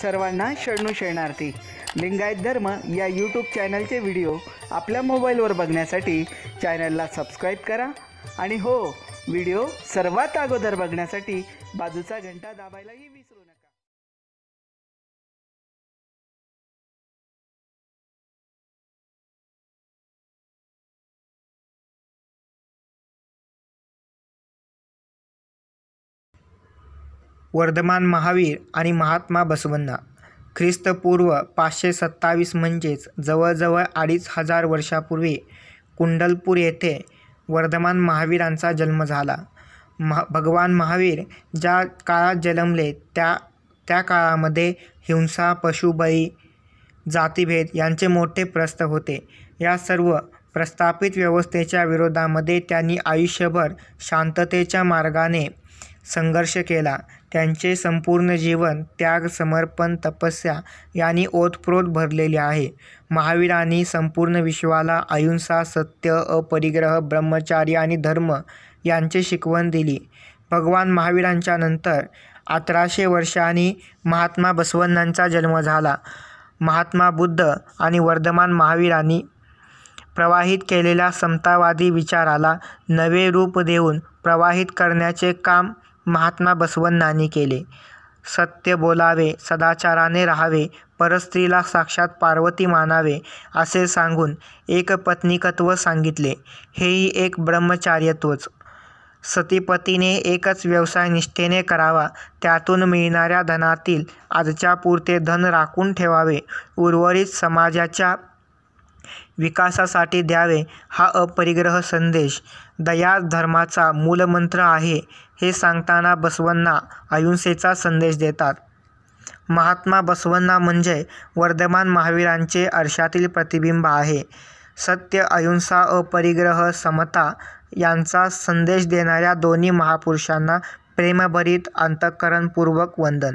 सर्वांना शरणू शरणार्थी लिंगायत धर्म या यूट्यूब चॅनलचे व्हिडिओ आपल्या मोबाईलवर बघण्यासाठी चॅनलला सबस्क्राईब करा आणि हो व्हिडिओ सर्वात अगोदर बघण्यासाठी बाजूचा घंटा दाबायलाही विसरू नका वर्धमान महावीर आणि महात्मा बसवन्ना ख्रिस्तपूर्व पाचशे सत्तावीस म्हणजेच जवळजवळ अडीच हजार वर्षापूर्वी कुंडलपूर येथे वर्धमान महावीरांचा जन्म झाला महा भगवान महावीर ज्या काळात जन्मले त्या त्या काळामध्ये हिंसा पशुबळी जातीभेद यांचे मोठे प्रस्त होते या सर्व प्रस्थापित व्यवस्थेच्या विरोधामध्ये त्यांनी आयुष्यभर शांततेच्या मार्गाने संघर्ष केला त्यांचे संपूर्ण जीवन त्याग समर्पण तपस्या यांनी ओतप्रोत भरलेले आहे महावीरांनी संपूर्ण विश्वाला अहिंसा सत्य अपरिग्रह ब्रह्मचार्य आणि धर्म यांचे शिकवण दिली भगवान महावीरांच्या नंतर अठराशे वर्षांनी महात्मा बसवण्णांचा जन्म झाला महात्मा बुद्ध आणि वर्धमान महावीरांनी प्रवाहित केलेल्या समतावादी विचाराला नवे रूप देऊन प्रवाहित करण्याचे काम महात्मा बसवण्णांनी केले. सत्य बोलावे, सदाचाराने राहावे, परस्त्रीला साक्षात पार्वती मानावे असे सांगून एक पत्नीकत्व सांगितले. हेही एक ब्रह्मचार्यत्वच. सतीपतीने एकच व्यवसाय निष्ठेने करावा. त्यातून मिळणाऱ्या धनातील आजच्या पुरते धन राखून ठेवावे. उर्वरित समाजाच्या विकासासाठी द्यावे हा अपरिग्रह संदेश दया धर्माचा मूलमंत्र आहे हे सांगताना बसवन्ना अहिंसेचा संदेश देतात महात्मा बसवन्ना म्हणजे वर्धमान महावीरांचे आरशातील प्रतिबिंब आहे सत्य अहिंसा अपरिग्रह समता यांचा संदेश देणाऱ्या दोन्ही महापुरुषांना प्रेमभरीत अंतःकरणपूर्वक वंदन